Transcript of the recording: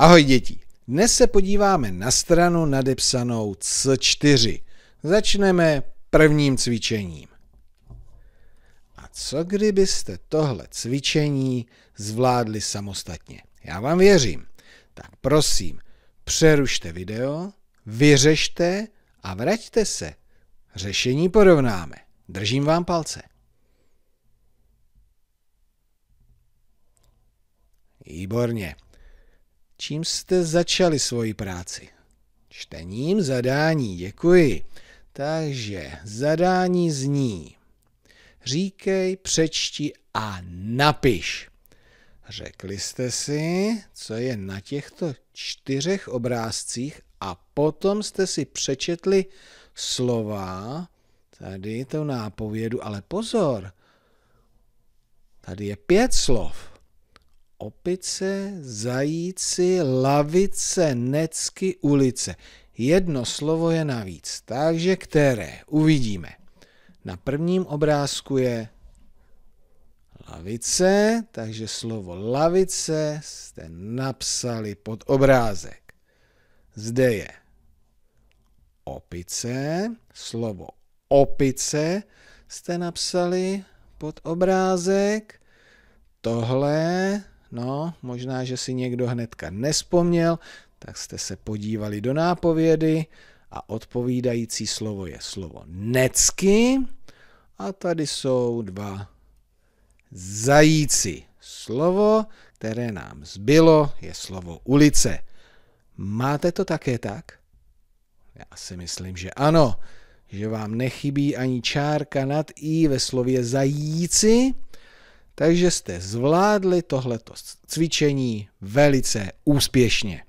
Ahoj děti! Dnes se podíváme na stranu nadepsanou C4. Začneme prvním cvičením. A co kdybyste tohle cvičení zvládli samostatně? Já vám věřím. Tak prosím, přerušte video, vyřešte a vraťte se. Řešení porovnáme. Držím vám palce. Výborně. Čím jste začali svoji práci? Čtením zadání, děkuji. Takže zadání zní. Říkej, přečti a napiš. Řekli jste si, co je na těchto čtyřech obrázcích a potom jste si přečetli slova, tady to nápovědu, ale pozor, tady je pět slov opice, zajíci, lavice, necky, ulice. Jedno slovo je navíc, takže které uvidíme. Na prvním obrázku je lavice, takže slovo lavice jste napsali pod obrázek. Zde je opice, slovo opice jste napsali pod obrázek. Tohle možná, že si někdo hnedka nespomněl, tak jste se podívali do nápovědy a odpovídající slovo je slovo necky. A tady jsou dva zajíci. Slovo, které nám zbylo, je slovo ulice. Máte to také tak? Já si myslím, že ano, že vám nechybí ani čárka nad i ve slově zajíci, takže jste zvládli tohleto cvičení velice úspěšně.